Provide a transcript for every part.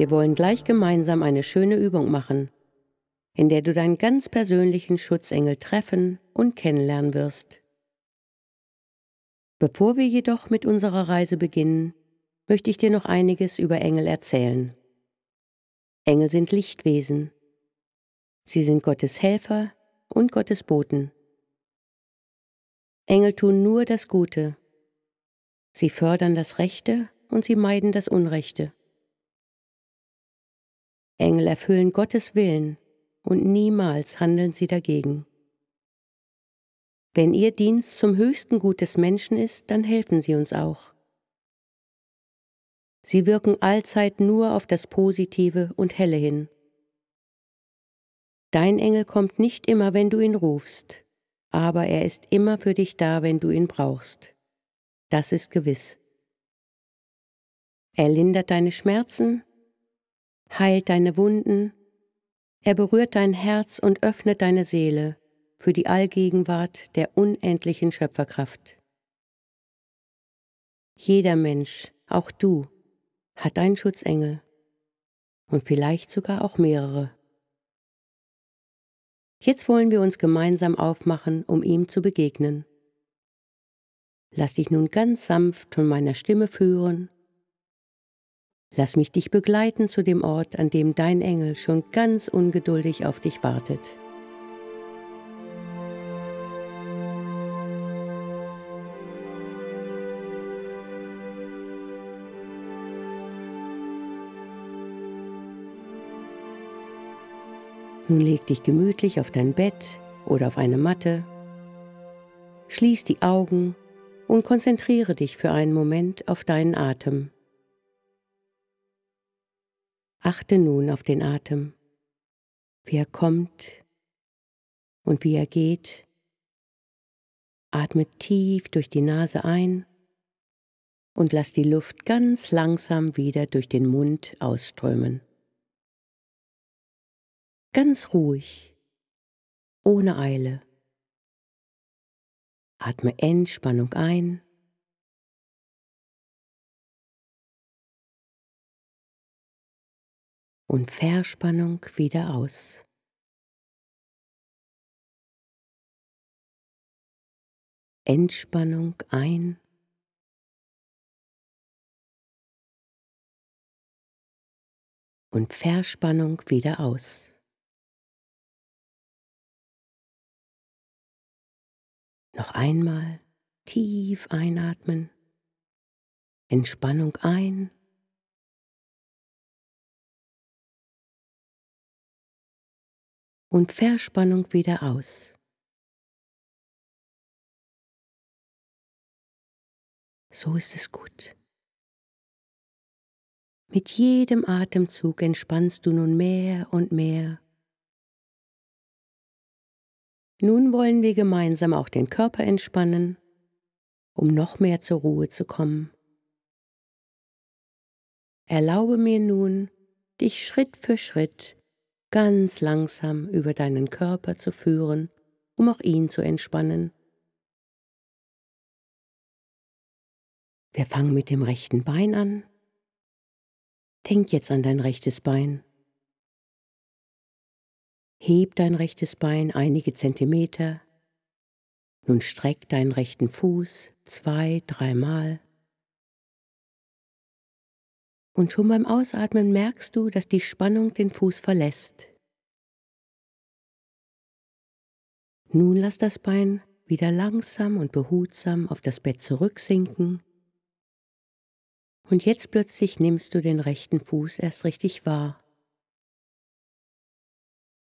Wir wollen gleich gemeinsam eine schöne Übung machen, in der du deinen ganz persönlichen Schutzengel treffen und kennenlernen wirst. Bevor wir jedoch mit unserer Reise beginnen, möchte ich dir noch einiges über Engel erzählen. Engel sind Lichtwesen. Sie sind Gottes Helfer und Gottes Boten. Engel tun nur das Gute. Sie fördern das Rechte und sie meiden das Unrechte. Engel erfüllen Gottes Willen und niemals handeln sie dagegen. Wenn ihr Dienst zum höchsten Gut des Menschen ist, dann helfen sie uns auch. Sie wirken allzeit nur auf das Positive und Helle hin. Dein Engel kommt nicht immer, wenn du ihn rufst, aber er ist immer für dich da, wenn du ihn brauchst. Das ist gewiss. Er lindert deine Schmerzen, heilt deine Wunden, er berührt dein Herz und öffnet deine Seele für die Allgegenwart der unendlichen Schöpferkraft. Jeder Mensch, auch du, hat einen Schutzengel und vielleicht sogar auch mehrere. Jetzt wollen wir uns gemeinsam aufmachen, um ihm zu begegnen. Lass dich nun ganz sanft von meiner Stimme führen Lass mich dich begleiten zu dem Ort, an dem dein Engel schon ganz ungeduldig auf dich wartet. Nun leg dich gemütlich auf dein Bett oder auf eine Matte, schließ die Augen und konzentriere dich für einen Moment auf deinen Atem. Achte nun auf den Atem, wie er kommt und wie er geht. Atme tief durch die Nase ein und lass die Luft ganz langsam wieder durch den Mund ausströmen. Ganz ruhig, ohne Eile. Atme Entspannung ein und Verspannung wieder aus. Entspannung ein. Und Verspannung wieder aus. Noch einmal tief einatmen. Entspannung ein und Verspannung wieder aus. So ist es gut. Mit jedem Atemzug entspannst du nun mehr und mehr. Nun wollen wir gemeinsam auch den Körper entspannen, um noch mehr zur Ruhe zu kommen. Erlaube mir nun, dich Schritt für Schritt ganz langsam über deinen Körper zu führen, um auch ihn zu entspannen. Wir fangen mit dem rechten Bein an. Denk jetzt an dein rechtes Bein. Heb dein rechtes Bein einige Zentimeter. Nun streck deinen rechten Fuß zwei, dreimal. Und schon beim Ausatmen merkst du, dass die Spannung den Fuß verlässt. Nun lass das Bein wieder langsam und behutsam auf das Bett zurücksinken. Und jetzt plötzlich nimmst du den rechten Fuß erst richtig wahr.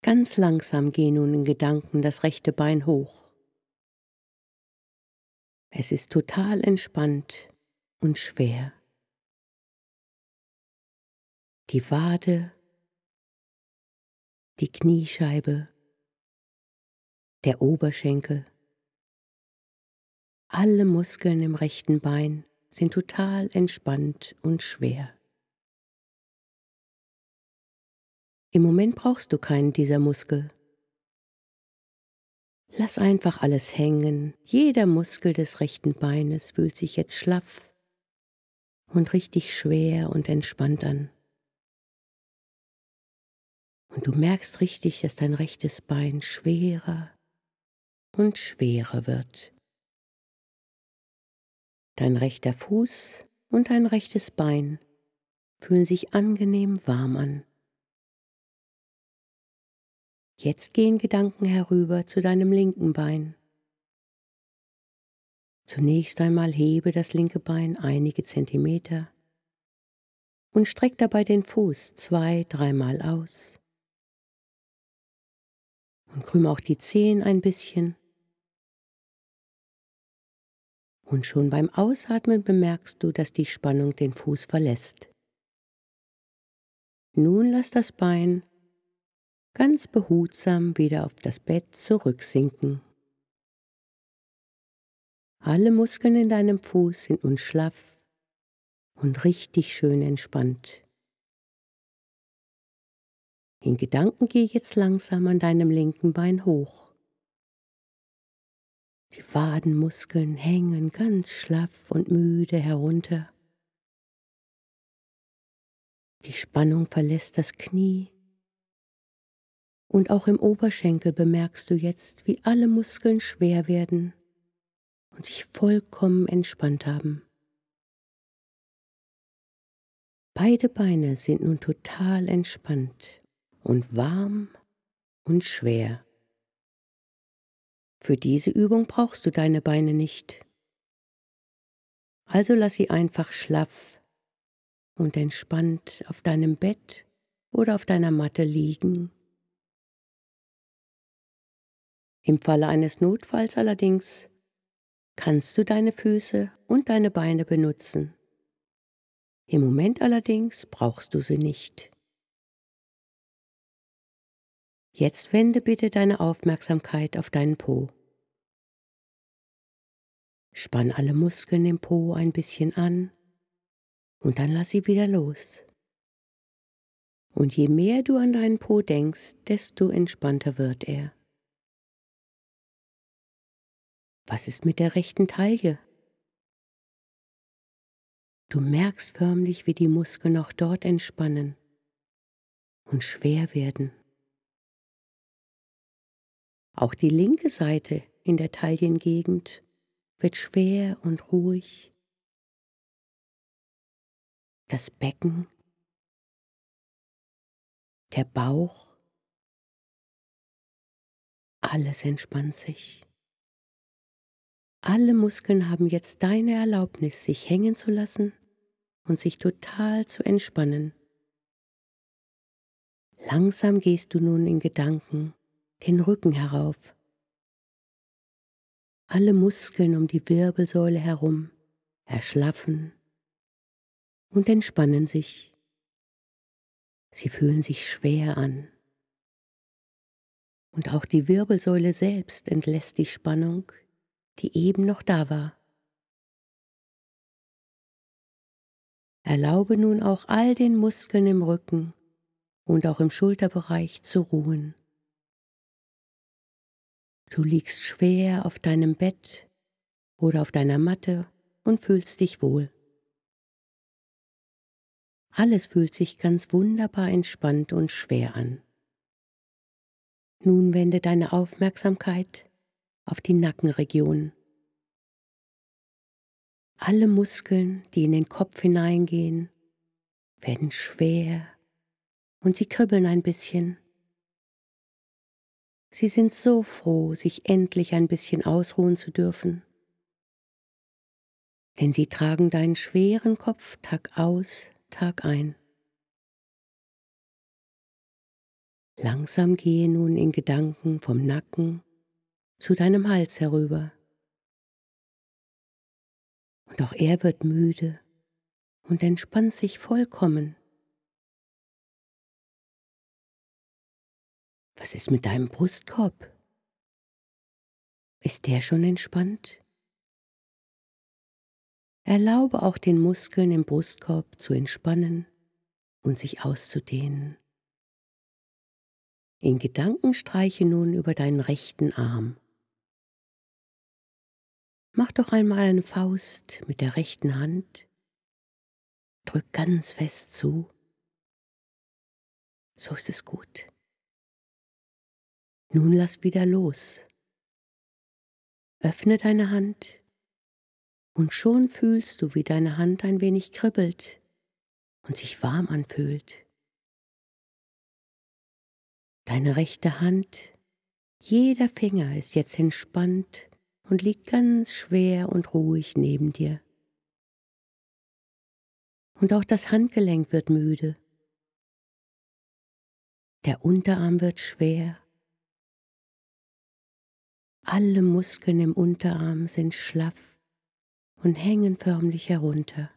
Ganz langsam geh nun in Gedanken das rechte Bein hoch. Es ist total entspannt und schwer die Wade, die Kniescheibe, der Oberschenkel. Alle Muskeln im rechten Bein sind total entspannt und schwer. Im Moment brauchst du keinen dieser Muskel. Lass einfach alles hängen. Jeder Muskel des rechten Beines fühlt sich jetzt schlaff und richtig schwer und entspannt an. Und du merkst richtig, dass dein rechtes Bein schwerer und schwerer wird. Dein rechter Fuß und dein rechtes Bein fühlen sich angenehm warm an. Jetzt gehen Gedanken herüber zu deinem linken Bein. Zunächst einmal hebe das linke Bein einige Zentimeter und streck dabei den Fuß zwei, dreimal aus und krümme auch die Zehen ein bisschen. Und schon beim Ausatmen bemerkst du, dass die Spannung den Fuß verlässt. Nun lass das Bein ganz behutsam wieder auf das Bett zurücksinken. Alle Muskeln in deinem Fuß sind nun schlaff und richtig schön entspannt. In Gedanken geh jetzt langsam an deinem linken Bein hoch. Die Wadenmuskeln hängen ganz schlaff und müde herunter. Die Spannung verlässt das Knie. Und auch im Oberschenkel bemerkst du jetzt, wie alle Muskeln schwer werden und sich vollkommen entspannt haben. Beide Beine sind nun total entspannt und warm und schwer. Für diese Übung brauchst du deine Beine nicht. Also lass sie einfach schlaff und entspannt auf deinem Bett oder auf deiner Matte liegen. Im Falle eines Notfalls allerdings kannst du deine Füße und deine Beine benutzen. Im Moment allerdings brauchst du sie nicht. Jetzt wende bitte deine Aufmerksamkeit auf deinen Po. Spann alle Muskeln im Po ein bisschen an und dann lass sie wieder los. Und je mehr du an deinen Po denkst, desto entspannter wird er. Was ist mit der rechten Taille? Du merkst förmlich, wie die Muskeln auch dort entspannen und schwer werden. Auch die linke Seite in der Taillengegend wird schwer und ruhig. Das Becken, der Bauch, alles entspannt sich. Alle Muskeln haben jetzt deine Erlaubnis, sich hängen zu lassen und sich total zu entspannen. Langsam gehst du nun in Gedanken den Rücken herauf. Alle Muskeln um die Wirbelsäule herum erschlaffen und entspannen sich. Sie fühlen sich schwer an. Und auch die Wirbelsäule selbst entlässt die Spannung, die eben noch da war. Erlaube nun auch all den Muskeln im Rücken und auch im Schulterbereich zu ruhen. Du liegst schwer auf deinem Bett oder auf deiner Matte und fühlst dich wohl. Alles fühlt sich ganz wunderbar entspannt und schwer an. Nun wende deine Aufmerksamkeit auf die Nackenregion. Alle Muskeln, die in den Kopf hineingehen, werden schwer und sie kribbeln ein bisschen. Sie sind so froh, sich endlich ein bisschen ausruhen zu dürfen. Denn sie tragen deinen schweren Kopf Tag aus, Tag ein. Langsam gehe nun in Gedanken vom Nacken zu deinem Hals herüber. Und auch er wird müde und entspannt sich vollkommen. Was ist mit deinem Brustkorb? Ist der schon entspannt? Erlaube auch den Muskeln im Brustkorb zu entspannen und sich auszudehnen. In Gedanken streiche nun über deinen rechten Arm. Mach doch einmal eine Faust mit der rechten Hand. Drück ganz fest zu. So ist es gut. Nun lass wieder los. Öffne deine Hand und schon fühlst du, wie deine Hand ein wenig kribbelt und sich warm anfühlt. Deine rechte Hand, jeder Finger ist jetzt entspannt und liegt ganz schwer und ruhig neben dir. Und auch das Handgelenk wird müde. Der Unterarm wird schwer alle Muskeln im Unterarm sind schlaff und hängen förmlich herunter.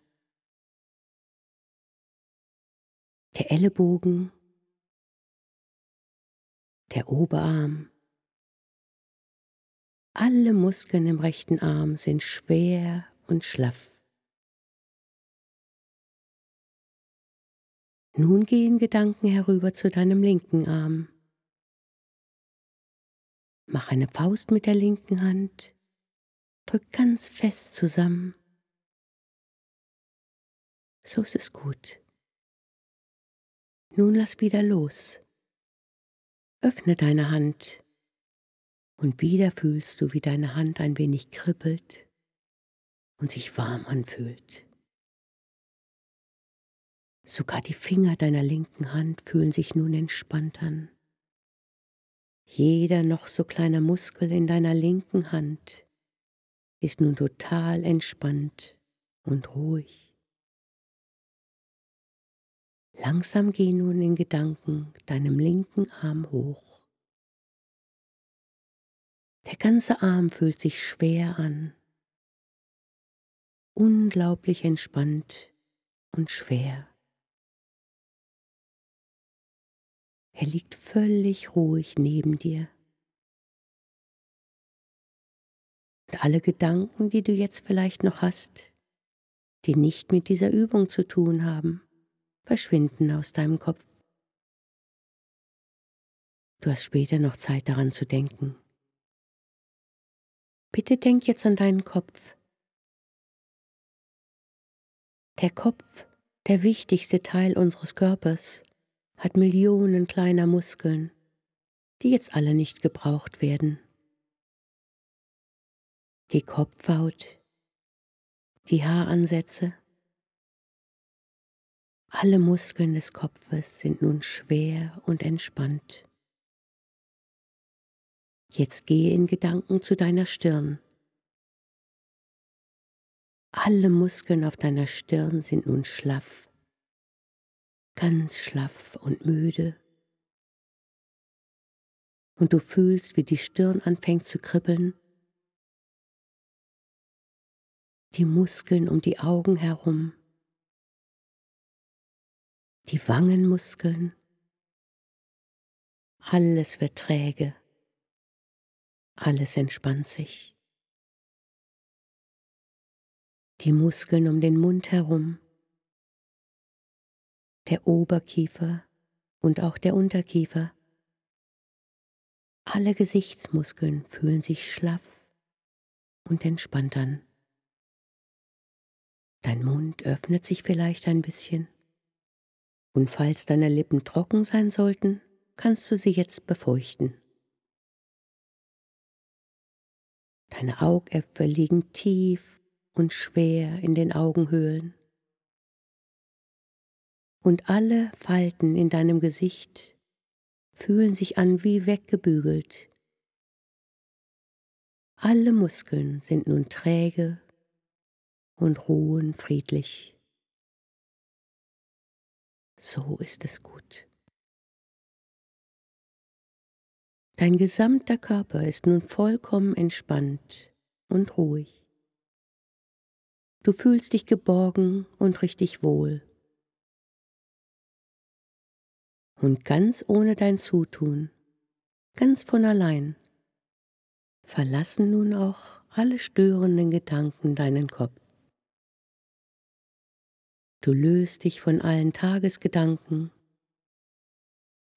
Der Ellenbogen, der Oberarm, alle Muskeln im rechten Arm sind schwer und schlaff. Nun gehen Gedanken herüber zu deinem linken Arm. Mach eine Faust mit der linken Hand, drück ganz fest zusammen. So ist es gut. Nun lass wieder los. Öffne deine Hand. Und wieder fühlst du, wie deine Hand ein wenig kribbelt und sich warm anfühlt. Sogar die Finger deiner linken Hand fühlen sich nun entspannt an. Jeder noch so kleine Muskel in deiner linken Hand ist nun total entspannt und ruhig. Langsam geh nun in Gedanken deinem linken Arm hoch. Der ganze Arm fühlt sich schwer an, unglaublich entspannt und schwer. Er liegt völlig ruhig neben dir. Und alle Gedanken, die du jetzt vielleicht noch hast, die nicht mit dieser Übung zu tun haben, verschwinden aus deinem Kopf. Du hast später noch Zeit daran zu denken. Bitte denk jetzt an deinen Kopf. Der Kopf, der wichtigste Teil unseres Körpers, hat Millionen kleiner Muskeln, die jetzt alle nicht gebraucht werden. Die Kopfhaut, die Haaransätze, alle Muskeln des Kopfes sind nun schwer und entspannt. Jetzt gehe in Gedanken zu deiner Stirn. Alle Muskeln auf deiner Stirn sind nun schlaff ganz schlaff und müde. Und du fühlst, wie die Stirn anfängt zu kribbeln, die Muskeln um die Augen herum, die Wangenmuskeln, alles wird träge, alles entspannt sich. Die Muskeln um den Mund herum, der Oberkiefer und auch der Unterkiefer. Alle Gesichtsmuskeln fühlen sich schlaff und entspannt an. Dein Mund öffnet sich vielleicht ein bisschen. Und falls deine Lippen trocken sein sollten, kannst du sie jetzt befeuchten. Deine Augäpfel liegen tief und schwer in den Augenhöhlen und alle Falten in deinem Gesicht fühlen sich an wie weggebügelt. Alle Muskeln sind nun träge und ruhen friedlich. So ist es gut. Dein gesamter Körper ist nun vollkommen entspannt und ruhig. Du fühlst dich geborgen und richtig wohl. und ganz ohne dein Zutun, ganz von allein, verlassen nun auch alle störenden Gedanken deinen Kopf. Du löst dich von allen Tagesgedanken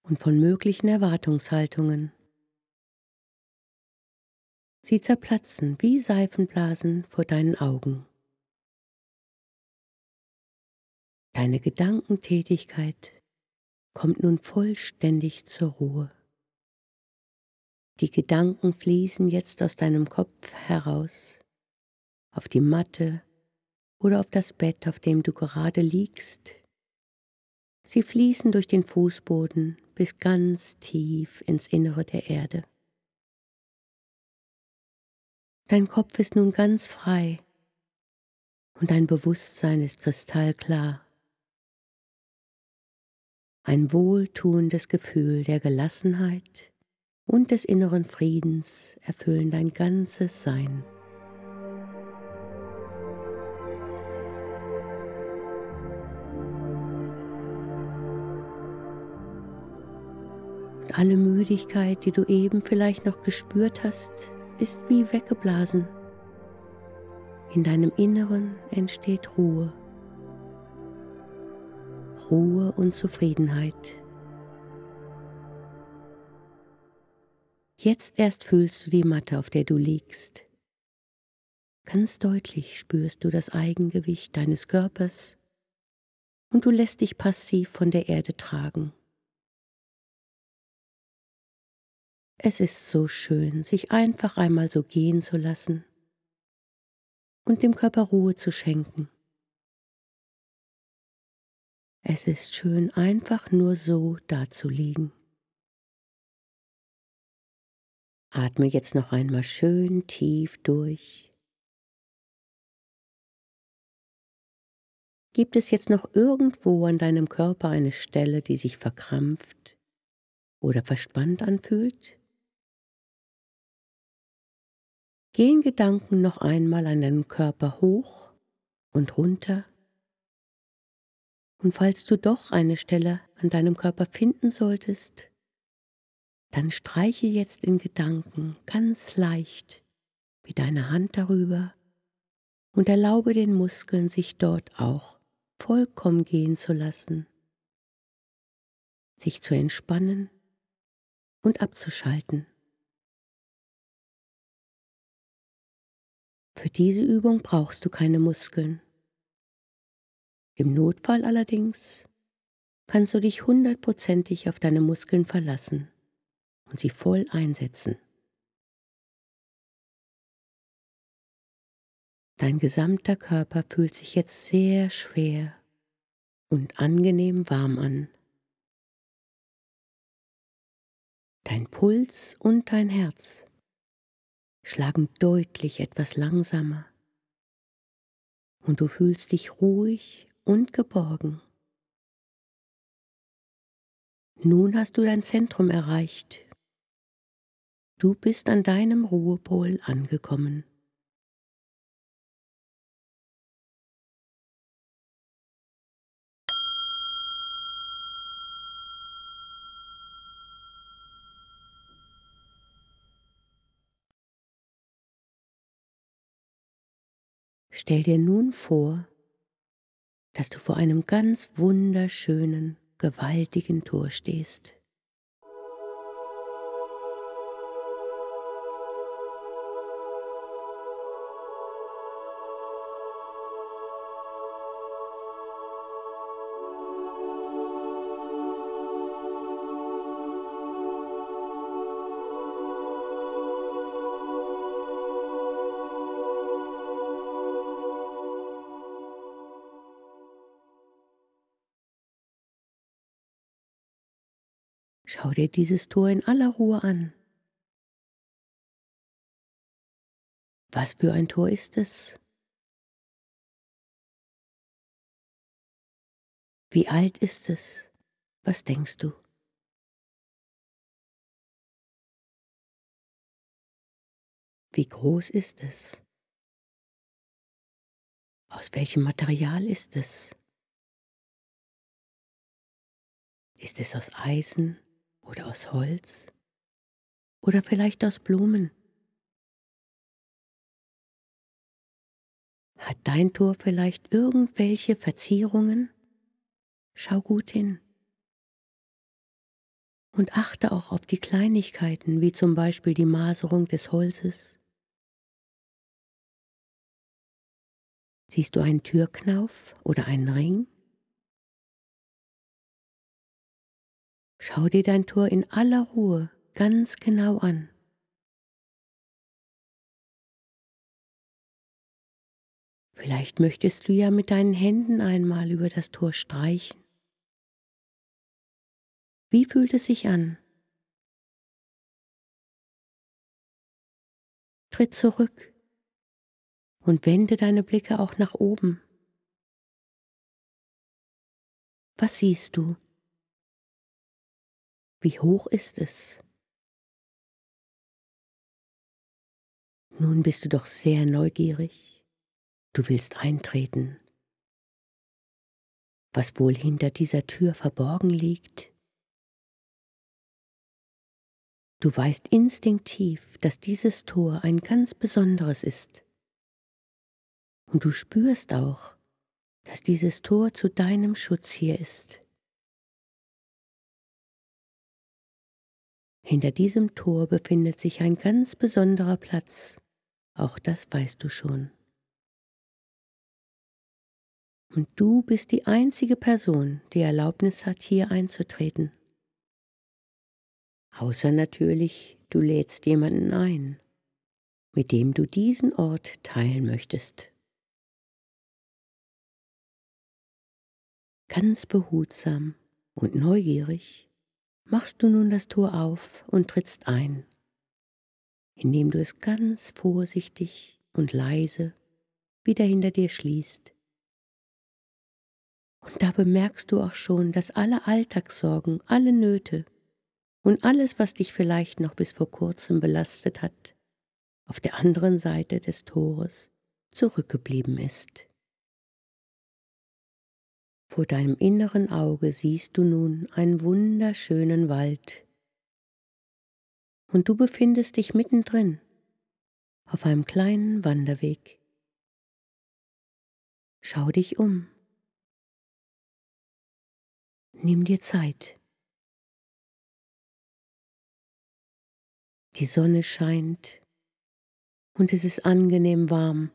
und von möglichen Erwartungshaltungen. Sie zerplatzen wie Seifenblasen vor deinen Augen. Deine Gedankentätigkeit kommt nun vollständig zur Ruhe. Die Gedanken fließen jetzt aus deinem Kopf heraus, auf die Matte oder auf das Bett, auf dem du gerade liegst. Sie fließen durch den Fußboden bis ganz tief ins Innere der Erde. Dein Kopf ist nun ganz frei und dein Bewusstsein ist kristallklar ein wohltuendes Gefühl der Gelassenheit und des inneren Friedens erfüllen dein ganzes Sein. Und alle Müdigkeit, die du eben vielleicht noch gespürt hast, ist wie weggeblasen. In deinem Inneren entsteht Ruhe. Ruhe und Zufriedenheit. Jetzt erst fühlst du die Matte, auf der du liegst. Ganz deutlich spürst du das Eigengewicht deines Körpers und du lässt dich passiv von der Erde tragen. Es ist so schön, sich einfach einmal so gehen zu lassen und dem Körper Ruhe zu schenken. Es ist schön, einfach nur so dazuliegen. Atme jetzt noch einmal schön tief durch. Gibt es jetzt noch irgendwo an deinem Körper eine Stelle, die sich verkrampft oder verspannt anfühlt? Gehen Gedanken noch einmal an deinem Körper hoch und runter und falls du doch eine Stelle an deinem Körper finden solltest, dann streiche jetzt in Gedanken ganz leicht mit deiner Hand darüber und erlaube den Muskeln, sich dort auch vollkommen gehen zu lassen, sich zu entspannen und abzuschalten. Für diese Übung brauchst du keine Muskeln. Im Notfall allerdings kannst du dich hundertprozentig auf deine Muskeln verlassen und sie voll einsetzen. Dein gesamter Körper fühlt sich jetzt sehr schwer und angenehm warm an. Dein Puls und dein Herz schlagen deutlich etwas langsamer und du fühlst dich ruhig und geborgen. Nun hast du dein Zentrum erreicht. Du bist an deinem Ruhepol angekommen. Stell dir nun vor, dass du vor einem ganz wunderschönen, gewaltigen Tor stehst. Schau dir dieses Tor in aller Ruhe an. Was für ein Tor ist es? Wie alt ist es? Was denkst du? Wie groß ist es? Aus welchem Material ist es? Ist es aus Eisen, oder aus Holz oder vielleicht aus Blumen. Hat dein Tor vielleicht irgendwelche Verzierungen? Schau gut hin. Und achte auch auf die Kleinigkeiten, wie zum Beispiel die Maserung des Holzes. Siehst du einen Türknauf oder einen Ring? Schau dir dein Tor in aller Ruhe ganz genau an. Vielleicht möchtest du ja mit deinen Händen einmal über das Tor streichen. Wie fühlt es sich an? Tritt zurück und wende deine Blicke auch nach oben. Was siehst du? Wie hoch ist es? Nun bist du doch sehr neugierig. Du willst eintreten. Was wohl hinter dieser Tür verborgen liegt? Du weißt instinktiv, dass dieses Tor ein ganz besonderes ist. Und du spürst auch, dass dieses Tor zu deinem Schutz hier ist. Hinter diesem Tor befindet sich ein ganz besonderer Platz, auch das weißt du schon. Und du bist die einzige Person, die Erlaubnis hat, hier einzutreten. Außer natürlich, du lädst jemanden ein, mit dem du diesen Ort teilen möchtest. Ganz behutsam und neugierig machst du nun das Tor auf und trittst ein, indem du es ganz vorsichtig und leise wieder hinter dir schließt. Und da bemerkst du auch schon, dass alle Alltagssorgen, alle Nöte und alles, was dich vielleicht noch bis vor kurzem belastet hat, auf der anderen Seite des Tores zurückgeblieben ist. Vor deinem inneren Auge siehst du nun einen wunderschönen Wald. Und du befindest dich mittendrin auf einem kleinen Wanderweg. Schau dich um. Nimm dir Zeit. Die Sonne scheint und es ist angenehm warm.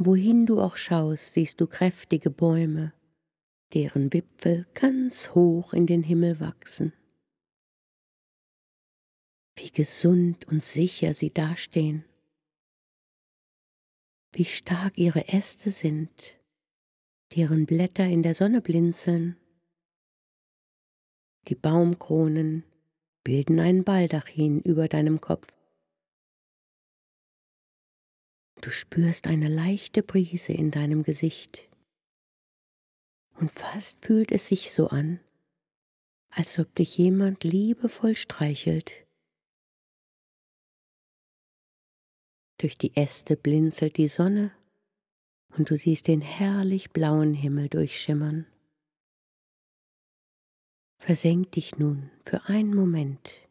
Wohin du auch schaust, siehst du kräftige Bäume, deren Wipfel ganz hoch in den Himmel wachsen. Wie gesund und sicher sie dastehen, wie stark ihre Äste sind, deren Blätter in der Sonne blinzeln. Die Baumkronen bilden einen Baldachin über deinem Kopf. Du spürst eine leichte Brise in deinem Gesicht. Und fast fühlt es sich so an, als ob dich jemand liebevoll streichelt. Durch die Äste blinzelt die Sonne und du siehst den herrlich blauen Himmel durchschimmern. Versenk dich nun für einen Moment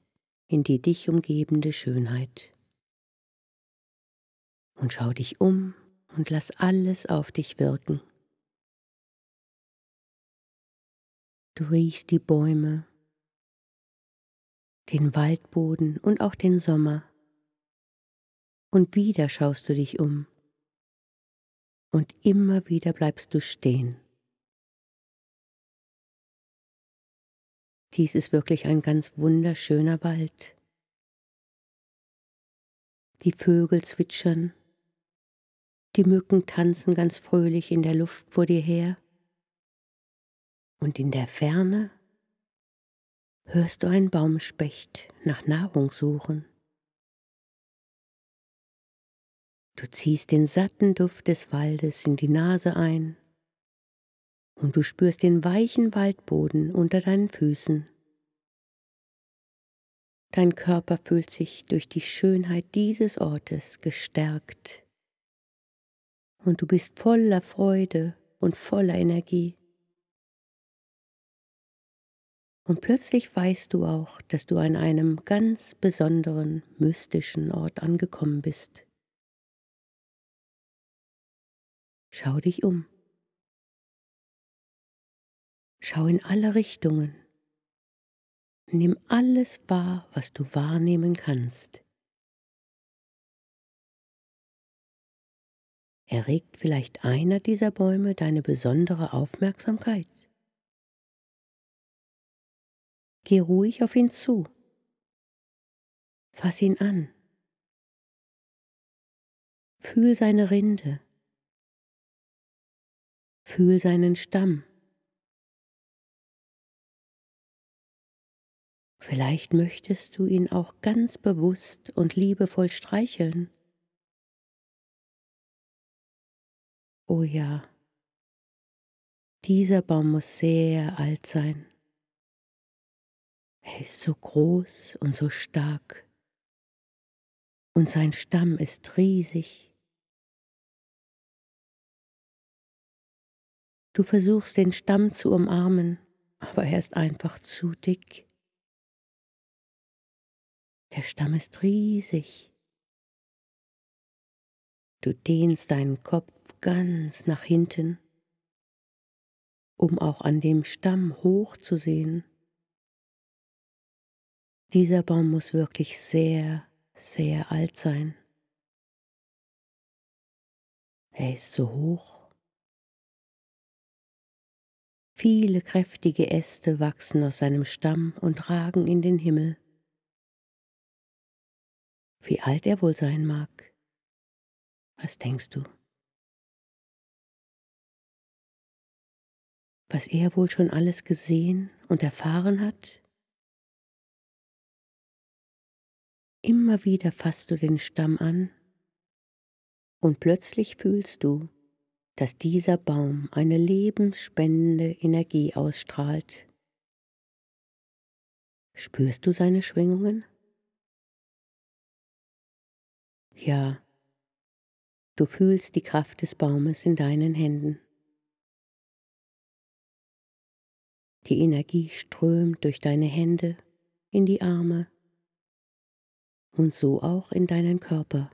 in die dich umgebende Schönheit und schau dich um und lass alles auf dich wirken. Du riechst die Bäume, den Waldboden und auch den Sommer. Und wieder schaust du dich um. Und immer wieder bleibst du stehen. Dies ist wirklich ein ganz wunderschöner Wald. Die Vögel zwitschern, die Mücken tanzen ganz fröhlich in der Luft vor dir her. Und in der Ferne hörst du einen Baumspecht nach Nahrung suchen. Du ziehst den satten Duft des Waldes in die Nase ein und du spürst den weichen Waldboden unter deinen Füßen. Dein Körper fühlt sich durch die Schönheit dieses Ortes gestärkt und du bist voller Freude und voller Energie. Und plötzlich weißt du auch, dass du an einem ganz besonderen, mystischen Ort angekommen bist. Schau dich um. Schau in alle Richtungen. Nimm alles wahr, was du wahrnehmen kannst. erregt vielleicht einer dieser Bäume deine besondere Aufmerksamkeit. Geh ruhig auf ihn zu. Fass ihn an. Fühl seine Rinde. Fühl seinen Stamm. Vielleicht möchtest du ihn auch ganz bewusst und liebevoll streicheln. Oh ja, dieser Baum muss sehr alt sein. Er ist so groß und so stark. Und sein Stamm ist riesig. Du versuchst den Stamm zu umarmen, aber er ist einfach zu dick. Der Stamm ist riesig. Du dehnst deinen Kopf ganz nach hinten, um auch an dem Stamm hoch zu sehen. Dieser Baum muss wirklich sehr, sehr alt sein. Er ist so hoch. Viele kräftige Äste wachsen aus seinem Stamm und ragen in den Himmel. Wie alt er wohl sein mag, was denkst du? was er wohl schon alles gesehen und erfahren hat? Immer wieder fasst du den Stamm an und plötzlich fühlst du, dass dieser Baum eine lebensspendende Energie ausstrahlt. Spürst du seine Schwingungen? Ja, du fühlst die Kraft des Baumes in deinen Händen. Die Energie strömt durch deine Hände, in die Arme und so auch in deinen Körper.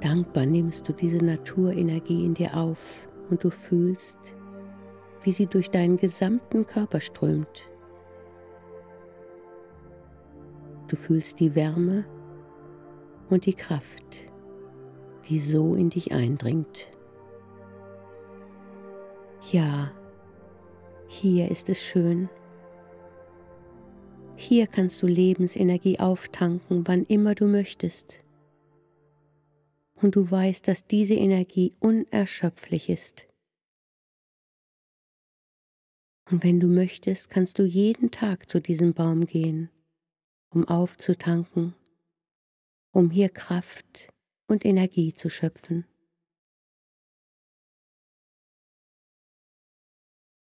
Dankbar nimmst du diese Naturenergie in dir auf und du fühlst, wie sie durch deinen gesamten Körper strömt. Du fühlst die Wärme und die Kraft, die so in dich eindringt. Ja, hier ist es schön. Hier kannst du Lebensenergie auftanken, wann immer du möchtest. Und du weißt, dass diese Energie unerschöpflich ist. Und wenn du möchtest, kannst du jeden Tag zu diesem Baum gehen um aufzutanken, um hier Kraft und Energie zu schöpfen.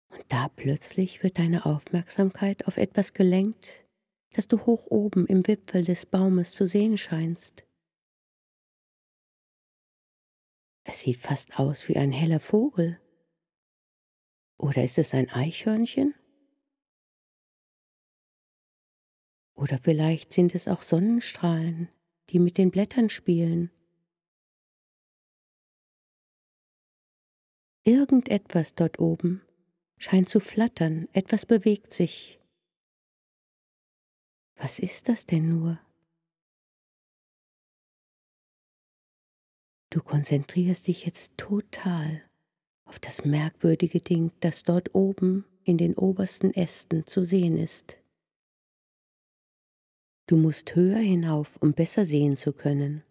Und da plötzlich wird deine Aufmerksamkeit auf etwas gelenkt, das du hoch oben im Wipfel des Baumes zu sehen scheinst. Es sieht fast aus wie ein heller Vogel. Oder ist es ein Eichhörnchen? Oder vielleicht sind es auch Sonnenstrahlen, die mit den Blättern spielen. Irgendetwas dort oben scheint zu flattern, etwas bewegt sich. Was ist das denn nur? Du konzentrierst dich jetzt total auf das merkwürdige Ding, das dort oben in den obersten Ästen zu sehen ist. Du musst höher hinauf, um besser sehen zu können.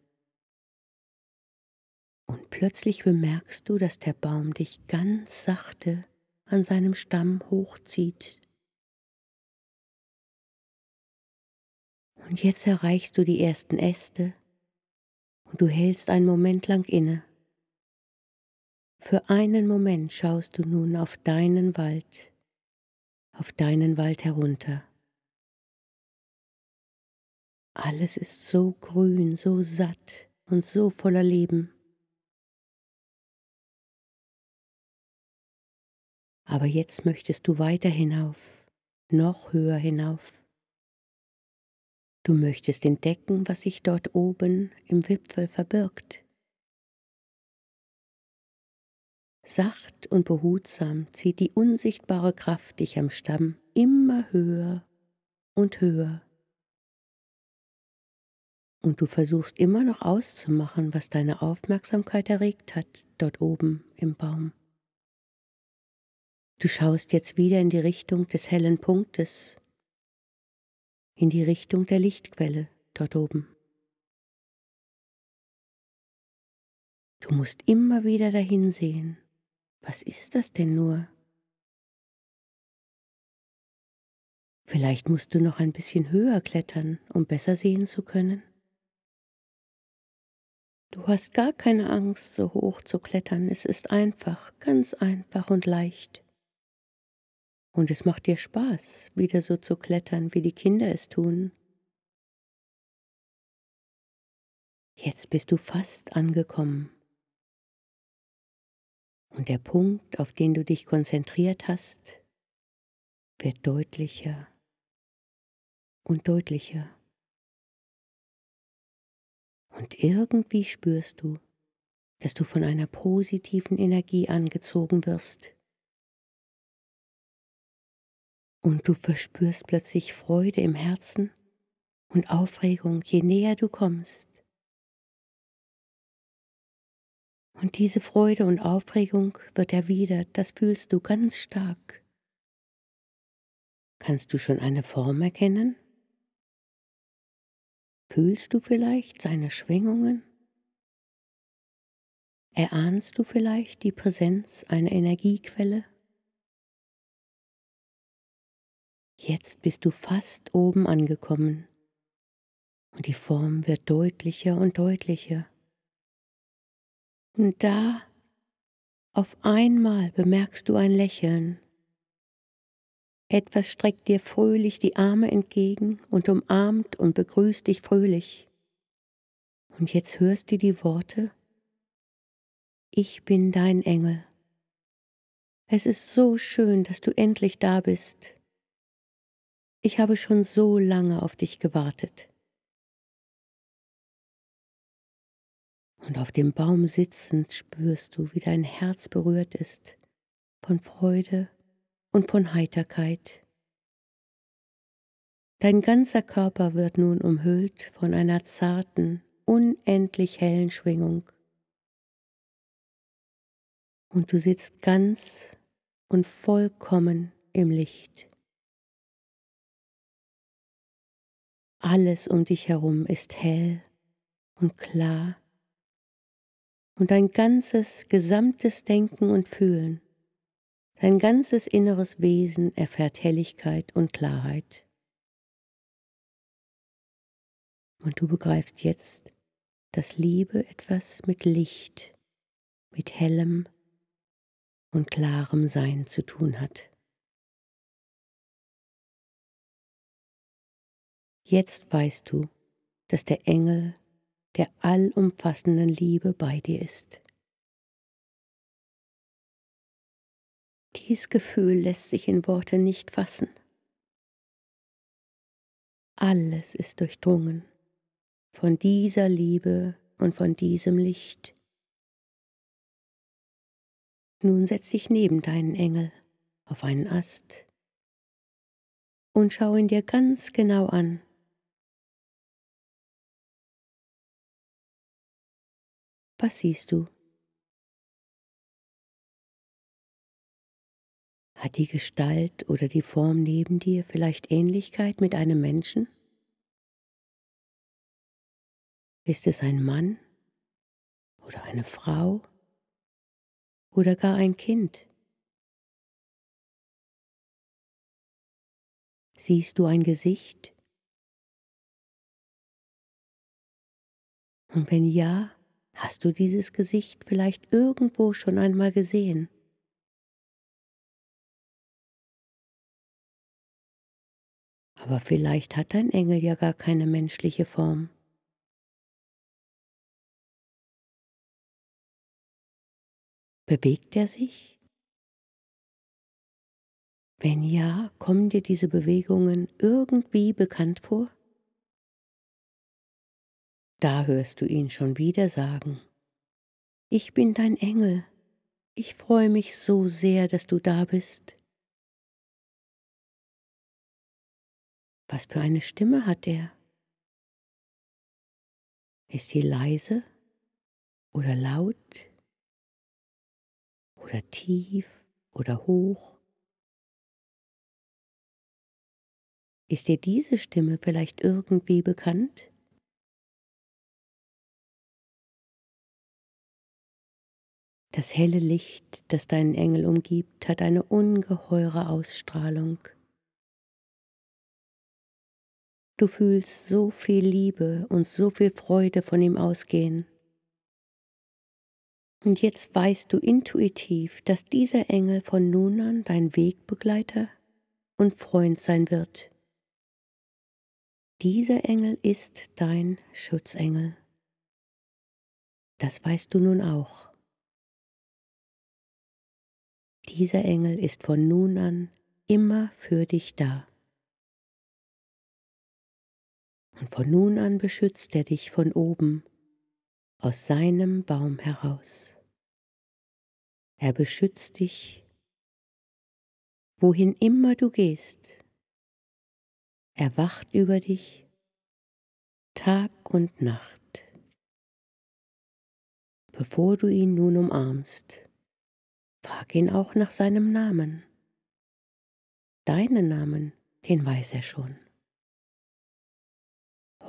Und plötzlich bemerkst du, dass der Baum dich ganz sachte an seinem Stamm hochzieht. Und jetzt erreichst du die ersten Äste und du hältst einen Moment lang inne. Für einen Moment schaust du nun auf deinen Wald, auf deinen Wald herunter. Alles ist so grün, so satt und so voller Leben. Aber jetzt möchtest du weiter hinauf, noch höher hinauf. Du möchtest entdecken, was sich dort oben im Wipfel verbirgt. Sacht und behutsam zieht die unsichtbare Kraft dich am Stamm immer höher und höher. Und du versuchst immer noch auszumachen, was deine Aufmerksamkeit erregt hat, dort oben im Baum. Du schaust jetzt wieder in die Richtung des hellen Punktes, in die Richtung der Lichtquelle dort oben. Du musst immer wieder dahin sehen. Was ist das denn nur? Vielleicht musst du noch ein bisschen höher klettern, um besser sehen zu können. Du hast gar keine Angst, so hoch zu klettern. Es ist einfach, ganz einfach und leicht. Und es macht dir Spaß, wieder so zu klettern, wie die Kinder es tun. Jetzt bist du fast angekommen. Und der Punkt, auf den du dich konzentriert hast, wird deutlicher und deutlicher. Und irgendwie spürst du, dass du von einer positiven Energie angezogen wirst. Und du verspürst plötzlich Freude im Herzen und Aufregung, je näher du kommst. Und diese Freude und Aufregung wird erwidert, das fühlst du ganz stark. Kannst du schon eine Form erkennen? Fühlst du vielleicht seine Schwingungen? Erahnst du vielleicht die Präsenz einer Energiequelle? Jetzt bist du fast oben angekommen und die Form wird deutlicher und deutlicher. Und da, auf einmal bemerkst du ein Lächeln. Etwas streckt dir fröhlich die Arme entgegen und umarmt und begrüßt dich fröhlich. Und jetzt hörst du die Worte, ich bin dein Engel. Es ist so schön, dass du endlich da bist. Ich habe schon so lange auf dich gewartet. Und auf dem Baum sitzend spürst du, wie dein Herz berührt ist von Freude und von Heiterkeit. Dein ganzer Körper wird nun umhüllt von einer zarten, unendlich hellen Schwingung. Und du sitzt ganz und vollkommen im Licht. Alles um dich herum ist hell und klar und dein ganzes gesamtes Denken und Fühlen Dein ganzes inneres Wesen erfährt Helligkeit und Klarheit. Und du begreifst jetzt, dass Liebe etwas mit Licht, mit hellem und klarem Sein zu tun hat. Jetzt weißt du, dass der Engel der allumfassenden Liebe bei dir ist. Dies Gefühl lässt sich in Worte nicht fassen. Alles ist durchdrungen von dieser Liebe und von diesem Licht. Nun setz dich neben deinen Engel auf einen Ast und schau ihn dir ganz genau an. Was siehst du? Hat die Gestalt oder die Form neben dir vielleicht Ähnlichkeit mit einem Menschen? Ist es ein Mann oder eine Frau oder gar ein Kind? Siehst du ein Gesicht? Und wenn ja, hast du dieses Gesicht vielleicht irgendwo schon einmal gesehen? Aber vielleicht hat dein Engel ja gar keine menschliche Form. Bewegt er sich? Wenn ja, kommen dir diese Bewegungen irgendwie bekannt vor? Da hörst du ihn schon wieder sagen. Ich bin dein Engel. Ich freue mich so sehr, dass du da bist. Was für eine Stimme hat er? Ist sie leise oder laut oder tief oder hoch? Ist dir diese Stimme vielleicht irgendwie bekannt? Das helle Licht, das deinen Engel umgibt, hat eine ungeheure Ausstrahlung. Du fühlst so viel Liebe und so viel Freude von ihm ausgehen. Und jetzt weißt du intuitiv, dass dieser Engel von nun an dein Wegbegleiter und Freund sein wird. Dieser Engel ist dein Schutzengel. Das weißt du nun auch. Dieser Engel ist von nun an immer für dich da. und von nun an beschützt er dich von oben, aus seinem Baum heraus. Er beschützt dich, wohin immer du gehst. Er wacht über dich Tag und Nacht. Bevor du ihn nun umarmst, frag ihn auch nach seinem Namen. Deinen Namen, den weiß er schon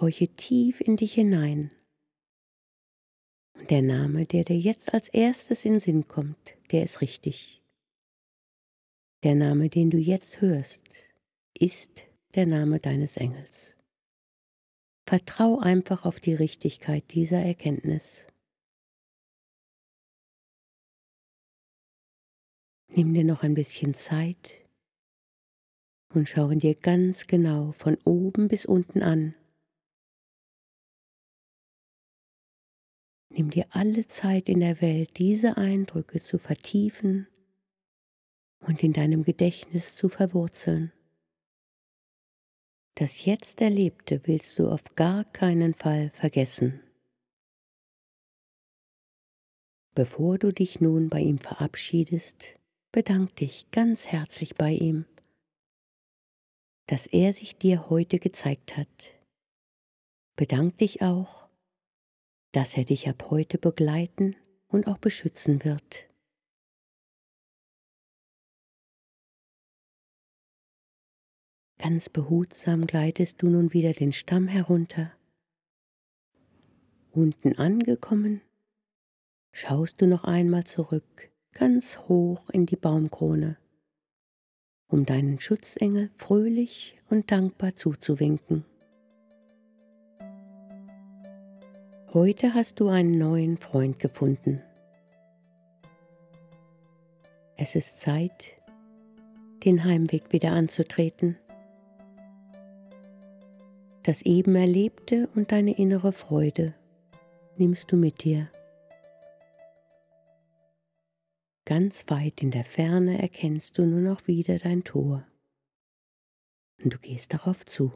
horche tief in dich hinein. Und der Name, der dir jetzt als erstes in Sinn kommt, der ist richtig. Der Name, den du jetzt hörst, ist der Name deines Engels. Vertrau einfach auf die Richtigkeit dieser Erkenntnis. Nimm dir noch ein bisschen Zeit und schaue dir ganz genau von oben bis unten an Nimm dir alle Zeit in der Welt, diese Eindrücke zu vertiefen und in deinem Gedächtnis zu verwurzeln. Das jetzt Erlebte willst du auf gar keinen Fall vergessen. Bevor du dich nun bei ihm verabschiedest, bedank dich ganz herzlich bei ihm, dass er sich dir heute gezeigt hat. Bedank dich auch, dass er dich ab heute begleiten und auch beschützen wird. Ganz behutsam gleitest du nun wieder den Stamm herunter. Unten angekommen, schaust du noch einmal zurück, ganz hoch in die Baumkrone, um deinen Schutzengel fröhlich und dankbar zuzuwinken. Heute hast du einen neuen Freund gefunden. Es ist Zeit, den Heimweg wieder anzutreten. Das eben Erlebte und deine innere Freude nimmst du mit dir. Ganz weit in der Ferne erkennst du nun auch wieder dein Tor. Und du gehst darauf zu.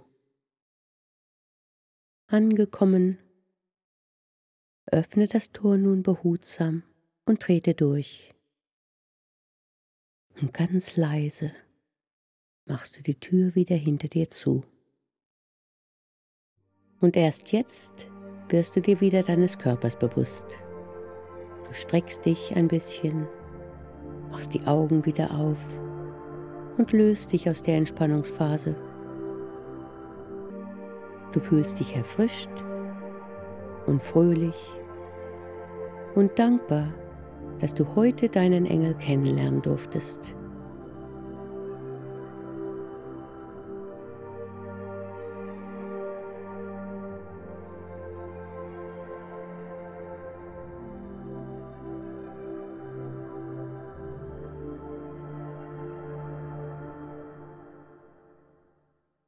Angekommen öffne das Tor nun behutsam und trete durch. Und ganz leise machst du die Tür wieder hinter dir zu. Und erst jetzt wirst du dir wieder deines Körpers bewusst. Du streckst dich ein bisschen, machst die Augen wieder auf und löst dich aus der Entspannungsphase. Du fühlst dich erfrischt und fröhlich und dankbar, dass du heute deinen Engel kennenlernen durftest.